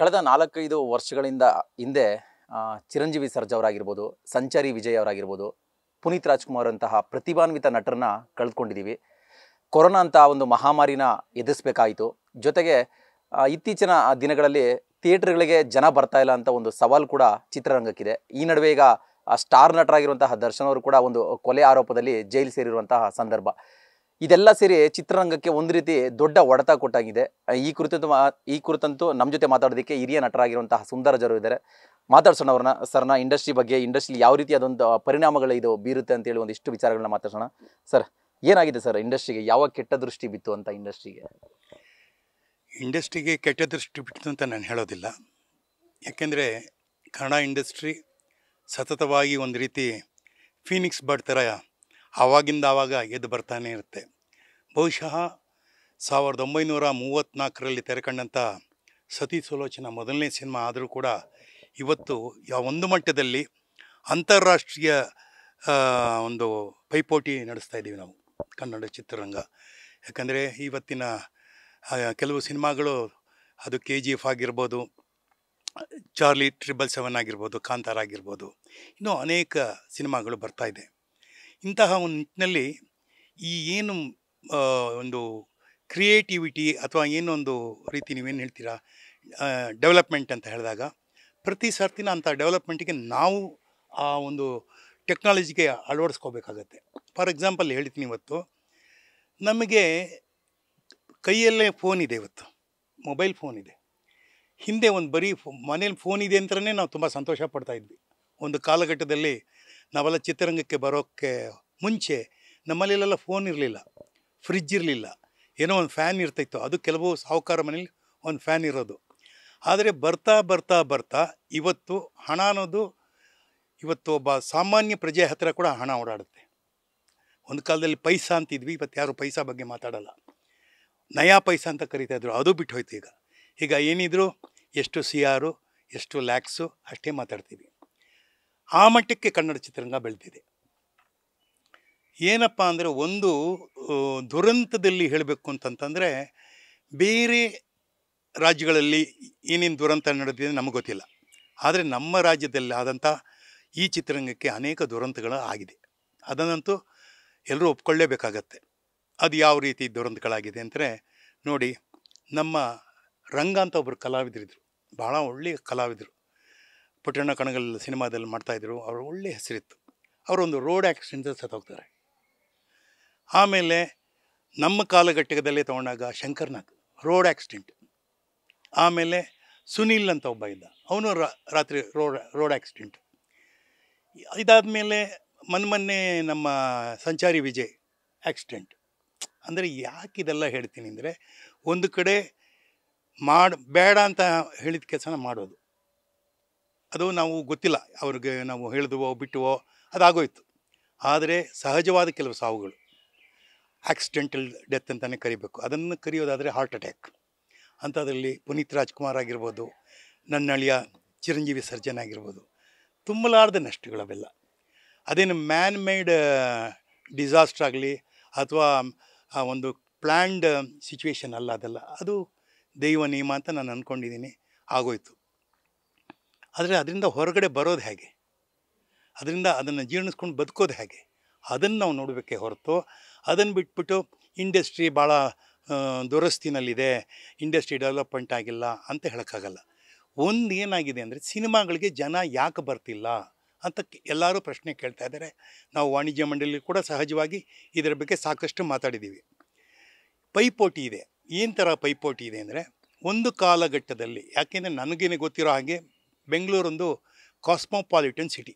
ಕಳೆದ ನಾಲ್ಕೈದು ವರ್ಷಗಳಿಂದ ಹಿಂದೆ ಚಿರಂಜೀವಿ ಸರ್ಜ್ ಅವರಾಗಿರ್ಬೋದು ಸಂಚಾರಿ ವಿಜಯ್ ಅವರಾಗಿರ್ಬೋದು ಪುನೀತ್ ರಾಜ್ಕುಮಾರ್ ಅಂತಹ ಪ್ರತಿಭಾನ್ವಿತ ನಟರನ್ನ ಕಳೆದುಕೊಂಡಿದ್ದೀವಿ ಕೊರೋನಾ ಅಂತ ಒಂದು ಮಹಾಮಾರಿನ ಎದುರಿಸ್ಬೇಕಾಯಿತು ಜೊತೆಗೆ ಇತ್ತೀಚಿನ ದಿನಗಳಲ್ಲಿ ಥಿಯೇಟ್ರ್ಗಳಿಗೆ ಜನ ಬರ್ತಾ ಇಲ್ಲ ಅಂತ ಒಂದು ಸವಾಲು ಕೂಡ ಚಿತ್ರರಂಗಕ್ಕಿದೆ ಈ ನಡುವೆ ಈಗ ಸ್ಟಾರ್ ನಟರಾಗಿರುವಂತಹ ದರ್ಶನ್ ಅವರು ಕೂಡ ಒಂದು ಕೊಲೆ ಆರೋಪದಲ್ಲಿ ಜೈಲು ಸೇರಿರುವಂತಹ ಸಂದರ್ಭ ಇದೆಲ್ಲ ಸೇರಿ ಚಿತ್ರರಂಗಕ್ಕೆ ಒಂದು ರೀತಿ ದೊಡ್ಡ ಒಡತ ಕೊಟ್ಟಾಗಿದೆ ಈ ಕುರಿತಂತೂ ಈ ಕುರಿತಂತೂ ನಮ್ಮ ಜೊತೆ ಮಾತಾಡೋದಕ್ಕೆ ಹಿರಿಯ ನಟರಾಗಿರುವಂತಹ ಸುಂದರ ಜರು ಇದ್ದಾರೆ ಮಾತಾಡ್ಸೋಣ ಅವ್ರನ್ನ ಸರ್ನ ಇಂಡಸ್ಟ್ರಿ ಬಗ್ಗೆ ಇಂಡಸ್ಟ್ರಿ ಯಾವ ರೀತಿ ಅದೊಂದು ಪರಿಣಾಮಗಳು ಇದು ಬೀರುತ್ತೆ ಅಂತೇಳಿ ಒಂದಿಷ್ಟು ವಿಚಾರಗಳನ್ನ ಮಾತಾಡ್ಸೋಣ ಸರ್ ಏನಾಗಿದೆ ಸರ್ ಇಂಡಸ್ಟ್ರಿಗೆ ಯಾವ ಕೆಟ್ಟ ದೃಷ್ಟಿ ಬಿತ್ತು ಅಂತ ಇಂಡಸ್ಟ್ರಿಗೆ ಇಂಡಸ್ಟ್ರಿಗೆ ಕೆಟ್ಟ ದೃಷ್ಟಿ ಬಿತ್ತು ಅಂತ ನಾನು ಹೇಳೋದಿಲ್ಲ ಯಾಕೆಂದರೆ ಕನ್ನಡ ಇಂಡಸ್ಟ್ರಿ ಸತತವಾಗಿ ಒಂದು ರೀತಿ ಫೀನಿಕ್ಸ್ ಬರ್ಡ್ ಆವಾಗಿಂದ ಆವಾಗ ಎದ್ದು ಬರ್ತಾನೆ ಇರುತ್ತೆ ಬಹುಶಃ ಸಾವಿರದ ಒಂಬೈನೂರ ಮೂವತ್ತ್ನಾಲ್ಕರಲ್ಲಿ ತೆರೆಕಂಡಂಥ ಸತಿ ಸುಲೋಚನ ಮೊದಲನೇ ಸಿನಿಮಾ ಆದರೂ ಕೂಡ ಇವತ್ತು ಯಾವ ಒಂದು ಮಟ್ಟದಲ್ಲಿ ಅಂತಾರಾಷ್ಟ್ರೀಯ ಒಂದು ಪೈಪೋಟಿ ನಡೆಸ್ತಾ ಇದ್ದೀವಿ ನಾವು ಕನ್ನಡ ಚಿತ್ರರಂಗ ಯಾಕಂದರೆ ಇವತ್ತಿನ ಕೆಲವು ಸಿನಿಮಾಗಳು ಅದು ಕೆ ಜಿ ಎಫ್ ಆಗಿರ್ಬೋದು ಚಾರ್ಲಿ ಟ್ರಿಬಲ್ ಸೆವೆನ್ ಆಗಿರ್ಬೋದು ಕಾಂತಾರ ಆಗಿರ್ಬೋದು ಇನ್ನೂ ಅನೇಕ ಸಿನಿಮಾಗಳು ಬರ್ತಾಯಿದೆ ಇಂತಹ ಒಂದು ನಿಟ್ಟಿನಲ್ಲಿ ಈ ಏನು ಒಂದು ಕ್ರಿಯೇಟಿವಿಟಿ ಅಥವಾ ಏನೊಂದು ರೀತಿ ನೀವೇನು ಹೇಳ್ತೀರಾ ಡೆವಲಪ್ಮೆಂಟ್ ಅಂತ ಹೇಳಿದಾಗ ಪ್ರತಿ ಸರ್ತಿನ ಅಂಥ ಡೆವಲಪ್ಮೆಂಟಿಗೆ ನಾವು ಆ ಒಂದು ಟೆಕ್ನಾಲಜಿಗೆ ಅಳವಡಿಸ್ಕೋಬೇಕಾಗತ್ತೆ ಫಾರ್ ಎಕ್ಸಾಂಪಲ್ ಹೇಳ್ತೀನಿ ಇವತ್ತು ನಮಗೆ ಕೈಯಲ್ಲೇ ಫೋನ್ ಇದೆ ಇವತ್ತು ಮೊಬೈಲ್ ಫೋನ್ ಇದೆ ಹಿಂದೆ ಒಂದು ಬರೀ ಫೋ ಮನೇಲಿ ಫೋನ್ ಇದೆ ಅಂತಲೇ ನಾವು ತುಂಬ ಸಂತೋಷ ಪಡ್ತಾಯಿದ್ವಿ ಒಂದು ಕಾಲಘಟ್ಟದಲ್ಲಿ ನಾವೆಲ್ಲ ಚಿತ್ರರಂಗಕ್ಕೆ ಬರೋಕ್ಕೆ ಮುಂಚೆ ನಮ್ಮಲ್ಲೆಲ್ಲ ಫೋನ್ ಇರಲಿಲ್ಲ ಫ್ರಿಜ್ ಇರಲಿಲ್ಲ ಏನೋ ಒಂದು ಫ್ಯಾನ್ ಇರ್ತಾಯಿತ್ತು ಅದು ಕೆಲವು ಸಾಹುಕಾರ ಮನೇಲಿ ಒಂದು ಫ್ಯಾನ್ ಇರೋದು ಆದರೆ ಬರ್ತಾ ಬರ್ತಾ ಬರ್ತಾ ಇವತ್ತು ಹಣ ಅನ್ನೋದು ಇವತ್ತು ಒಬ್ಬ ಸಾಮಾನ್ಯ ಪ್ರಜೆ ಹತ್ತಿರ ಕೂಡ ಹಣ ಓಡಾಡುತ್ತೆ ಒಂದು ಕಾಲದಲ್ಲಿ ಪೈಸಾ ಅಂತಿದ್ವಿ ಇವತ್ತು ಯಾರು ಪೈಸಾ ಬಗ್ಗೆ ಮಾತಾಡಲ್ಲ ನಯಾ ಪೈಸಾ ಅಂತ ಕರಿತಾಯಿದ್ರು ಅದು ಬಿಟ್ಟು ಹೋಯ್ತು ಈಗ ಈಗ ಏನಿದ್ರು ಎಷ್ಟು ಸಿ ಆರು ಎಷ್ಟು ಲ್ಯಾಕ್ಸು ಅಷ್ಟೇ ಮಾತಾಡ್ತೀವಿ ಆ ಮಟ್ಟಕ್ಕೆ ಕನ್ನಡ ಚಿತ್ರರಂಗ ಬೆಳೆದಿದೆ ಏನಪ್ಪ ಅಂದರೆ ಒಂದು ದುರಂತದಲ್ಲಿ ಹೇಳಬೇಕು ಅಂತಂತಂದರೆ ಬೇರೆ ರಾಜ್ಯಗಳಲ್ಲಿ ಏನೇನು ದುರಂತ ನಡೆದಿದೆ ನಮಗೆ ಗೊತ್ತಿಲ್ಲ ಆದರೆ ನಮ್ಮ ರಾಜ್ಯದಲ್ಲಿ ಆದಂಥ ಈ ಚಿತ್ರರಂಗಕ್ಕೆ ಅನೇಕ ದುರಂತಗಳು ಆಗಿದೆ ಅದನ್ನಂತೂ ಎಲ್ಲರೂ ಒಪ್ಕೊಳ್ಳೇಬೇಕಾಗತ್ತೆ ಅದು ಯಾವ ರೀತಿ ದುರಂತಗಳಾಗಿದೆ ಅಂದರೆ ನೋಡಿ ನಮ್ಮ ರಂಗ ಅಂತ ಒಬ್ಬರು ಕಲಾವಿದರಿದ್ದರು ಭಾಳ ಒಳ್ಳೆಯ ಕಲಾವಿದರು ಪಟ್ಟಣ ಕಣಗಲ್ ಸಿನಿಮಾದಲ್ಲಿ ಮಾಡ್ತಾಯಿದ್ರು ಅವರು ಒಳ್ಳೆಯ ಹೆಸರಿತ್ತು ಅವರೊಂದು ರೋಡ್ ಆ್ಯಕ್ಸಿಡೆಂಟ್ ಸತ್ತೋಗ್ತಾರೆ ಆಮೇಲೆ ನಮ್ಮ ಕಾಲಘಟ್ಟದಲ್ಲೇ ತೊಗೊಂಡಾಗ ಶಂಕರ್ನಾಥ್ ರೋಡ್ ಆ್ಯಕ್ಸಿಡೆಂಟ್ ಆಮೇಲೆ ಸುನೀಲ್ ಅಂತ ಒಬ್ಬ ಇದ್ದ ಅವನು ರಾತ್ರಿ ರೋಡ್ ರೋಡ್ ಆ್ಯಕ್ಸಿಡೆಂಟ್ ಇದಾದ ಮೇಲೆ ಮೊನ್ನೆ ನಮ್ಮ ಸಂಚಾರಿ ವಿಜಯ್ ಆ್ಯಕ್ಸಿಡೆಂಟ್ ಅಂದರೆ ಯಾಕೆ ಇದೆಲ್ಲ ಹೇಳ್ತೀನಿ ಅಂದರೆ ಒಂದು ಕಡೆ ಮಾಡ ಬೇಡ ಅಂತ ಹೇಳಿದ ಕೆಲಸನ ಮಾಡೋದು ಅದು ನಾವು ಗೊತ್ತಿಲ್ಲ ಅವ್ರಿಗೆ ನಾವು ಹೇಳಿದವೋ ಬಿಟ್ಟುವೋ ಅದಾಗೋಯ್ತು ಆದರೆ ಸಹಜವಾದ ಕೆಲವು ಸಾವುಗಳು ಆಕ್ಸಿಡೆಂಟಲ್ ಡೆತ್ ಅಂತಲೇ ಕರಿಬೇಕು ಅದನ್ನು ಕರೆಯೋದಾದರೆ ಹಾರ್ಟ್ ಅಟ್ಯಾಕ್ ಅಂಥದ್ರಲ್ಲಿ ಪುನೀತ್ ರಾಜ್ಕುಮಾರ್ ಆಗಿರ್ಬೋದು ನನ್ನಳಿಯ ಚಿರಂಜೀವಿ ಸರ್ಜನ್ ಆಗಿರ್ಬೋದು ತುಂಬಲಾರ್ದ ನಷ್ಟಗಳವೆಲ್ಲ ಅದೇನು ಮ್ಯಾನ್ ಮೇಡ್ ಡಿಸಾಸ್ಟ್ರಾಗಲಿ ಆಗಲಿ ಅಥವಾ ಒಂದು ಪ್ಲ್ಯಾಂಡ್ ಸಿಚುವೇಶನ್ ಅಲ್ಲ ಅದೆಲ್ಲ ಅದು ದೈವ ನಿಯಮ ಅಂತ ನಾನು ಅಂದ್ಕೊಂಡಿದ್ದೀನಿ ಆಗೋಯ್ತು ಆದರೆ ಅದರಿಂದ ಹೊರಗಡೆ ಬರೋದು ಹೇಗೆ ಅದರಿಂದ ಅದನ್ನು ಜೀರ್ಣಿಸ್ಕೊಂಡು ಬದುಕೋದು ಹೇಗೆ ಅದನ್ನು ನಾವು ನೋಡಬೇಕೆ ಹೊರತು ಅದನ್ನು ಬಿಟ್ಬಿಟ್ಟು ಇಂಡಸ್ಟ್ರಿ ಭಾಳ ದುರಸ್ತಿನಲ್ಲಿದೆ ಇಂಡಸ್ಟ್ರಿ ಡೆವಲಪ್ಮೆಂಟ್ ಆಗಿಲ್ಲ ಅಂತ ಹೇಳೋಕ್ಕಾಗಲ್ಲ ಒಂದು ಏನಾಗಿದೆ ಅಂದರೆ ಸಿನಿಮಾಗಳಿಗೆ ಜನ ಯಾಕೆ ಬರ್ತಿಲ್ಲ ಅಂತ ಎಲ್ಲರೂ ಪ್ರಶ್ನೆ ಕೇಳ್ತಾ ಇದ್ದಾರೆ ನಾವು ವಾಣಿಜ್ಯ ಮಂಡಳಿ ಕೂಡ ಸಹಜವಾಗಿ ಇದರ ಬಗ್ಗೆ ಸಾಕಷ್ಟು ಮಾತಾಡಿದ್ದೀವಿ ಪೈಪೋಟಿ ಇದೆ ಏನು ಥರ ಪೈಪೋಟಿ ಇದೆ ಅಂದರೆ ಒಂದು ಕಾಲಘಟ್ಟದಲ್ಲಿ ಯಾಕೆಂದರೆ ನನಗೇನೆ ಗೊತ್ತಿರೋ ಹಾಗೆ ಬೆಂಗಳೂರೊಂದು ಕಾಸ್ಮೋಪಾಲಿಟನ್ ಸಿಟಿ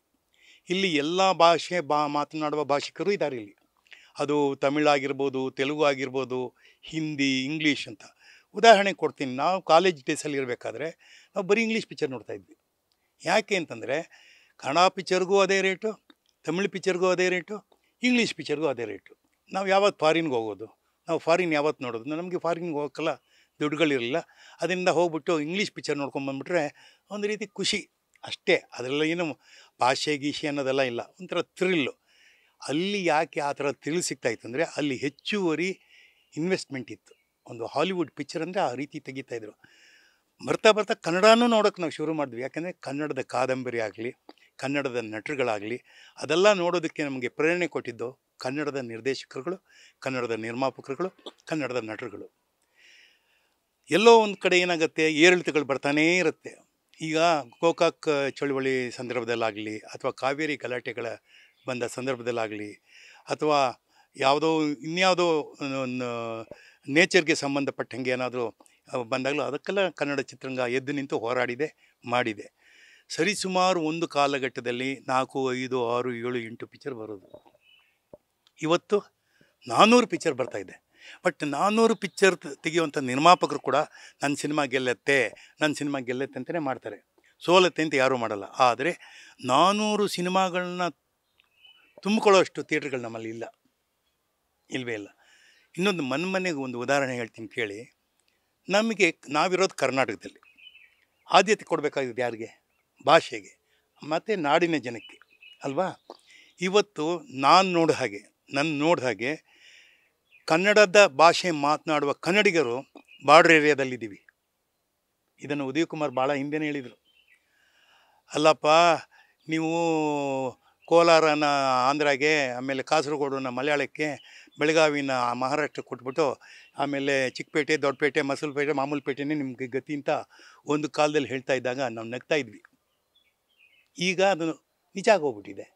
ಇಲ್ಲಿ ಎಲ್ಲ ಭಾಷೆ ಬಾ ಮಾತನಾಡುವ ಭಾಷಿಕರು ಇದ್ದಾರೆ ಇಲ್ಲಿ ಅದು ತಮಿಳಾಗಿರ್ಬೋದು ತೆಲುಗು ಆಗಿರ್ಬೋದು ಹಿಂದಿ ಇಂಗ್ಲೀಷ್ ಅಂತ ಉದಾಹರಣೆ ಕೊಡ್ತೀನಿ ನಾವು ಕಾಲೇಜ್ ಡೇಸಲ್ಲಿ ಇರಬೇಕಾದ್ರೆ ನಾವು ಬರೀ ಇಂಗ್ಲೀಷ್ ಪಿಕ್ಚರ್ ನೋಡ್ತಾ ಇದ್ವಿ ಯಾಕೆ ಅಂತಂದರೆ ಕನ್ನಡ ಪಿಕ್ಚರ್ಗೂ ಅದೇ ರೇಟು ತಮಿಳ್ ಪಿಕ್ಚರ್ಗೂ ಅದೇ ರೇಟು ಇಂಗ್ಲೀಷ್ ಪಿಕ್ಚರ್ಗೂ ಅದೇ ರೇಟು ನಾವು ಯಾವತ್ತು ಫಾರಿನ್ಗೆ ಹೋಗೋದು ನಾವು ಫಾರಿನ್ ಯಾವತ್ತು ನೋಡೋದು ನಮಗೆ ಫಾರಿನ್ಗೆ ಹೋಗೋಕ್ಕಲ್ಲ ದುಡ್ಡುಗಳಿರಲಿಲ್ಲ ಅದರಿಂದ ಹೋಗ್ಬಿಟ್ಟು ಇಂಗ್ಲೀಷ್ ಪಿಕ್ಚರ್ ನೋಡ್ಕೊಂಡು ಬಂದುಬಿಟ್ರೆ ಒಂದು ರೀತಿ ಖುಷಿ ಅಷ್ಟೇ ಅದರಲ್ಲ ಏನು ಭಾಷೆ ಗೀಷೆ ಅನ್ನೋದೆಲ್ಲ ಇಲ್ಲ ಒಂಥರ ಥ್ರಿಲ್ಲು ಅಲ್ಲಿ ಯಾಕೆ ಆ ಥರ ಥ್ರಿಲ್ ಸಿಗ್ತಾಯಿತ್ತು ಅಂದರೆ ಅಲ್ಲಿ ಹೆಚ್ಚುವರಿ ಇನ್ವೆಸ್ಟ್ಮೆಂಟ್ ಇತ್ತು ಒಂದು ಹಾಲಿವುಡ್ ಪಿಕ್ಚರ್ ಅಂದರೆ ಆ ರೀತಿ ತೆಗಿತಾಯಿದ್ರು ಬರ್ತಾ ಬರ್ತಾ ಕನ್ನಡನೂ ನೋಡೋಕ್ಕೆ ನಾವು ಶುರು ಮಾಡಿದ್ವಿ ಯಾಕೆಂದರೆ ಕನ್ನಡದ ಕಾದಂಬರಿ ಆಗಲಿ ಕನ್ನಡದ ನಟರುಗಳಾಗಲಿ ಅದೆಲ್ಲ ನೋಡೋದಕ್ಕೆ ನಮಗೆ ಪ್ರೇರಣೆ ಕೊಟ್ಟಿದ್ದು ಕನ್ನಡದ ನಿರ್ದೇಶಕರುಗಳು ಕನ್ನಡದ ನಿರ್ಮಾಪಕರುಗಳು ಕನ್ನಡದ ನಟರುಗಳು ಎಲ್ಲೋ ಒಂದು ಕಡೆ ಏನಾಗುತ್ತೆ ಏರಿಳಿತಗಳು ಬರ್ತಾನೇ ಇರುತ್ತೆ ಈಗ ಗೋಕಾಕ್ ಚಳುವಳಿ ಸಂದರ್ಭದಲ್ಲಾಗಲಿ ಅಥವಾ ಕಾವೇರಿ ಗಲಾಟೆಗಳ ಬಂದ ಸಂದರ್ಭದಲ್ಲಾಗಲಿ ಅಥವಾ ಯಾವುದೋ ಇನ್ಯಾವುದೋ ನೇಚರ್ಗೆ ಸಂಬಂಧಪಟ್ಟಂಗೆ ಏನಾದರೂ ಬಂದಾಗಲೂ ಅದಕ್ಕೆಲ್ಲ ಕನ್ನಡ ಚಿತ್ರರಂಗ ಎದ್ದು ನಿಂತು ಹೋರಾಡಿದೆ ಮಾಡಿದೆ ಸರಿಸುಮಾರು ಒಂದು ಕಾಲಘಟ್ಟದಲ್ಲಿ ನಾಲ್ಕು ಐದು ಆರು ಏಳು ಎಂಟು ಪಿಕ್ಚರ್ ಬರೋದು ಇವತ್ತು ನಾನ್ನೂರು ಪಿಕ್ಚರ್ ಬರ್ತಾಯಿದೆ ಬಟ್ ನಾನ್ನೂರು ಪಿಕ್ಚರ್ ತೆಗೆಯುವಂಥ ನಿರ್ಮಾಪಕರು ಕೂಡ ನನ್ನ ಸಿನಿಮಾ ಗೆಲ್ಲತ್ತೆ ನನ್ನ ಸಿನಿಮಾ ಗೆಲ್ಲತ್ತೆ ಅಂತಲೇ ಮಾಡ್ತಾರೆ ಸೋಲತ್ತೆ ಅಂತ ಯಾರೂ ಮಾಡಲ್ಲ ಆದರೆ ನಾನ್ನೂರು ಸಿನಿಮಾಗಳನ್ನ ತುಂಬಿಕೊಳ್ಳೋಷ್ಟು ಥಿಯೇಟ್ರ್ಗಳು ನಮ್ಮಲ್ಲಿ ಇಲ್ಲ ಇಲ್ಲವೇ ಇಲ್ಲ ಇನ್ನೊಂದು ಮನೆಗೆ ಒಂದು ಉದಾಹರಣೆ ಹೇಳ್ತೀನಿ ಕೇಳಿ ನಮಗೆ ನಾವಿರೋದು ಕರ್ನಾಟಕದಲ್ಲಿ ಆದ್ಯತೆ ಕೊಡಬೇಕಾಗಿದೆ ಯಾರಿಗೆ ಭಾಷೆಗೆ ಮತ್ತು ನಾಡಿನ ಜನಕ್ಕೆ ಅಲ್ವಾ ಇವತ್ತು ನಾನು ನೋಡ ಹಾಗೆ ನನ್ನ ನೋಡಿದ ಹಾಗೆ ಕನ್ನಡದ ಭಾಷೆ ಮಾತನಾಡುವ ಕನ್ನಡಿಗರು ಬಾರ್ಡರ್ ಏರಿಯಾದಲ್ಲಿದ್ದೀವಿ ಇದನ್ನು ಉದಯ್ ಕುಮಾರ್ ಭಾಳ ಹಿಂದೆನೇ ಹೇಳಿದರು ಅಲ್ಲಪ್ಪ ನೀವು ಕೋಲಾರನ ಆಂಧ್ರಾಗೆ ಆಮೇಲೆ ಕಾಸರಗೋಡನ ಮಲಯಾಳಕ್ಕೆ ಬೆಳಗಾವಿನ ಮಹಾರಾಷ್ಟ್ರಕ್ಕೆ ಕೊಟ್ಬಿಟ್ಟು ಆಮೇಲೆ ಚಿಕ್ಕಪೇಟೆ ದೊಡ್ಡಪೇಟೆ ಮಸಲ್ಪೇಟೆ ಮಾಮೂಲ್ಪೇಟೆನೇ ನಿಮಗೆ ಗತಿ ಅಂತ ಒಂದು ಕಾಲದಲ್ಲಿ ಹೇಳ್ತಾ ಇದ್ದಾಗ ನಾವು ನಗ್ತಾ ಇದ್ವಿ ಈಗ ಅದು ನಿಜ ಆಗೋಗ್ಬಿಟ್ಟಿದೆ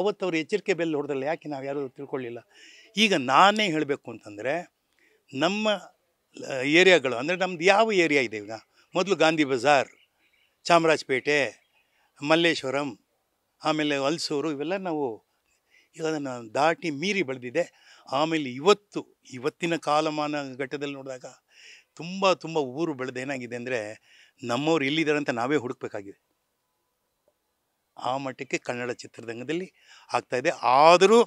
ಅವತ್ತು ಅವರು ಎಚ್ಚರಿಕೆ ಬೆಲ್ಲ ಹೊಡೆದಲ್ಲ ಯಾಕೆ ನಾವು ಯಾರೂ ತಿಳ್ಕೊಳ್ಳಿಲ್ಲ ಈಗ ನಾನೇ ಹೇಳಬೇಕು ಅಂತಂದರೆ ನಮ್ಮ ಏರಿಯಾಗಳು ಅಂದರೆ ನಮ್ಮದು ಯಾವ ಏರಿಯಾ ಇದೆ ಈಗ ಮೊದಲು ಗಾಂಧಿ ಬಜಾರ್ ಚಾಮರಾಜಪೇಟೆ ಮಲ್ಲೇಶ್ವರಂ ಆಮೇಲೆ ಹಲ್ಸೂರು ಇವೆಲ್ಲ ನಾವು ಅದನ್ನು ದಾಟಿ ಮೀರಿ ಬೆಳೆದಿದೆ ಆಮೇಲೆ ಇವತ್ತು ಇವತ್ತಿನ ಕಾಲಮಾನ ಘಟ್ಟದಲ್ಲಿ ನೋಡಿದಾಗ ತುಂಬ ತುಂಬ ಊರು ಬೆಳೆದು ಏನಾಗಿದೆ ಅಂದರೆ ನಮ್ಮವ್ರು ಇಲ್ಲಿದ್ದಾರೆ ಅಂತ ನಾವೇ ಹುಡುಕಬೇಕಾಗಿದೆ ಆ ಮಟ್ಟಕ್ಕೆ ಕನ್ನಡ ಚಿತ್ರರಂಗದಲ್ಲಿ ಆಗ್ತಾಯಿದೆ ಆದರೂ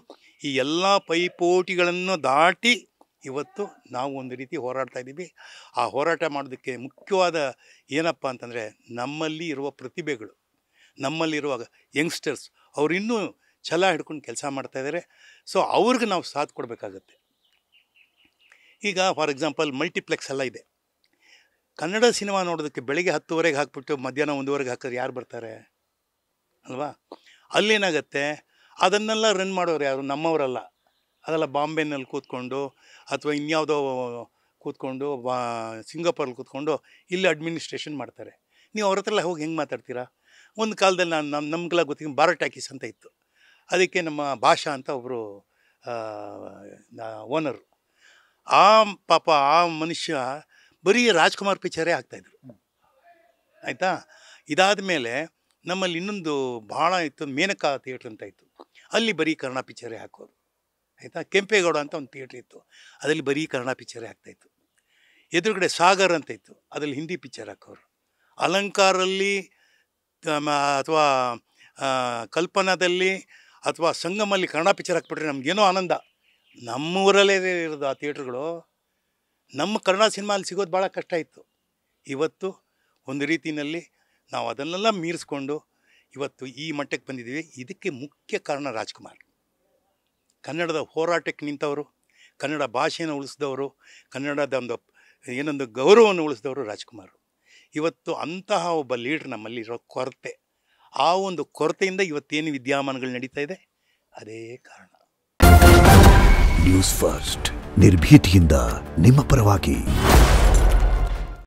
ಈ ಎಲ್ಲ ಪೈಪೋಟಿಗಳನ್ನು ದಾಟಿ ಇವತ್ತು ನಾವು ಒಂದು ರೀತಿ ಹೋರಾಡ್ತಾ ಇದ್ದೀವಿ ಆ ಹೋರಾಟ ಮಾಡೋದಕ್ಕೆ ಮುಖ್ಯವಾದ ಏನಪ್ಪ ಅಂತಂದರೆ ನಮ್ಮಲ್ಲಿ ಇರುವ ಪ್ರತಿಭೆಗಳು ನಮ್ಮಲ್ಲಿರುವ ಯಂಗ್ಸ್ಟರ್ಸ್ ಇನ್ನೂ ಛಲ ಹಿಡ್ಕೊಂಡು ಕೆಲಸ ಮಾಡ್ತಾಯಿದ್ದಾರೆ ಸೊ ಅವ್ರಿಗೆ ನಾವು ಸಾಥ್ ಕೊಡಬೇಕಾಗತ್ತೆ ಈಗ ಫಾರ್ ಎಕ್ಸಾಂಪಲ್ ಮಲ್ಟಿಪ್ಲೆಕ್ಸ್ ಎಲ್ಲ ಇದೆ ಕನ್ನಡ ಸಿನಿಮಾ ನೋಡೋದಕ್ಕೆ ಬೆಳಿಗ್ಗೆ ಹತ್ತುವರೆಗೆ ಹಾಕ್ಬಿಟ್ಟು ಮಧ್ಯಾಹ್ನ ಒಂದುವರೆಗೆ ಹಾಕಿದ್ರೆ ಯಾರು ಬರ್ತಾರೆ ಅಲ್ವಾ ಅಲ್ಲೇನಾಗತ್ತೆ ಅದನ್ನೆಲ್ಲ ರನ್ ಮಾಡೋರು ಯಾರು ನಮ್ಮವರಲ್ಲ ಅದೆಲ್ಲ ಬಾಂಬೆನಲ್ಲಿ ಕೂತ್ಕೊಂಡು ಅಥವಾ ಇನ್ಯಾವುದೋ ಕೂತ್ಕೊಂಡು ಬಾ ಸಿಂಗಾಪುರಲ್ಲಿ ಕೂತ್ಕೊಂಡು ಇಲ್ಲಿ ಅಡ್ಮಿನಿಸ್ಟ್ರೇಷನ್ ಮಾಡ್ತಾರೆ ನೀವು ಅವ್ರ ಹತ್ರ ಹೋಗಿ ಹೆಂಗೆ ಮಾತಾಡ್ತೀರಾ ಒಂದು ಕಾಲದಲ್ಲಿ ನಾನು ನಮ್ಮ ನಮ್ಗೆಲ್ಲ ಗೊತ್ತಿಗೆ ಬಾರ ಟ್ಯಾಕೀಸ್ ಅಂತ ಇತ್ತು ಅದಕ್ಕೆ ನಮ್ಮ ಭಾಷಾ ಅಂತ ಒಬ್ಬರು ಓನರು ಆ ಪಾಪ ಆ ಮನುಷ್ಯ ಬರೀ ರಾಜ್ಕುಮಾರ್ ಪಿಚ್ಚರೇ ಆಗ್ತಾಯಿದ್ರು ಆಯಿತಾ ಇದಾದ ಮೇಲೆ ನಮ್ಮಲ್ಲಿ ಇನ್ನೊಂದು ಭಾಳ ಇತ್ತು ಮೇನಕಾ ಥಿಯೇಟ್ರ್ ಅಂತ ಇತ್ತು ಅಲ್ಲಿ ಬರೀ ಕನ್ನಡ ಪಿಕ್ಚರೇ ಹಾಕೋರು ಆಯಿತಾ ಕೆಂಪೇಗೌಡ ಅಂತ ಒಂದು ಥಿಯೇಟ್ರ್ ಇತ್ತು ಅದರಲ್ಲಿ ಬರೀ ಕನ್ನಡ ಪಿಕ್ಚರೇ ಹಾಕ್ತಾಯಿತ್ತು ಎದುರುಗಡೆ ಸಾಗರ್ ಅಂತ ಇತ್ತು ಅದರಲ್ಲಿ ಹಿಂದಿ ಪಿಕ್ಚರ್ ಹಾಕೋರು ಅಲಂಕಾರಲ್ಲಿ ಅಥವಾ ಕಲ್ಪನಾದಲ್ಲಿ ಅಥವಾ ಸಂಗಮಲ್ಲಿ ಕನ್ನಡ ಪಿಕ್ಚರ್ ಹಾಕ್ಬಿಟ್ರೆ ನಮಗೇನೋ ಆನಂದ ನಮ್ಮೂರಲ್ಲೇ ಇರೋದು ಆ ಥಿಯೇಟ್ರ್ಗಳು ನಮ್ಮ ಕನ್ನಡ ಸಿನಿಮಾ ಸಿಗೋದು ಭಾಳ ಕಷ್ಟ ಇತ್ತು ಇವತ್ತು ಒಂದು ರೀತಿಯಲ್ಲಿ ನಾವು ಅದನ್ನೆಲ್ಲ ಮೀರಿಸ್ಕೊಂಡು ಇವತ್ತು ಈ ಮಟ್ಟಕ್ಕೆ ಬಂದಿದ್ದೀವಿ ಇದಕ್ಕೆ ಮುಖ್ಯ ಕಾರಣ ರಾಜ್ಕುಮಾರ್ ಕನ್ನಡದ ಹೋರಾಟಕ್ಕೆ ನಿಂತವರು ಕನ್ನಡ ಭಾಷೆಯನ್ನು ಉಳಿಸಿದವರು ಕನ್ನಡದ ಒಂದು ಏನೊಂದು ಗೌರವವನ್ನು ಉಳಿಸಿದವರು ರಾಜ್ಕುಮಾರ್ ಇವತ್ತು ಅಂತಹ ಒಬ್ಬ ಲೀಡರ್ ನಮ್ಮಲ್ಲಿರೋ ಕೊರತೆ ಆ ಒಂದು ಕೊರತೆಯಿಂದ ಇವತ್ತೇನು ವಿದ್ಯಮಾನಗಳು ನಡೀತಾ ಇದೆ ಅದೇ ಕಾರಣ ನ್ಯೂಸ್ ಫಸ್ಟ್ ನಿರ್ಭೀತಿಯಿಂದ ನಿಮ್ಮ ಪರವಾಗಿ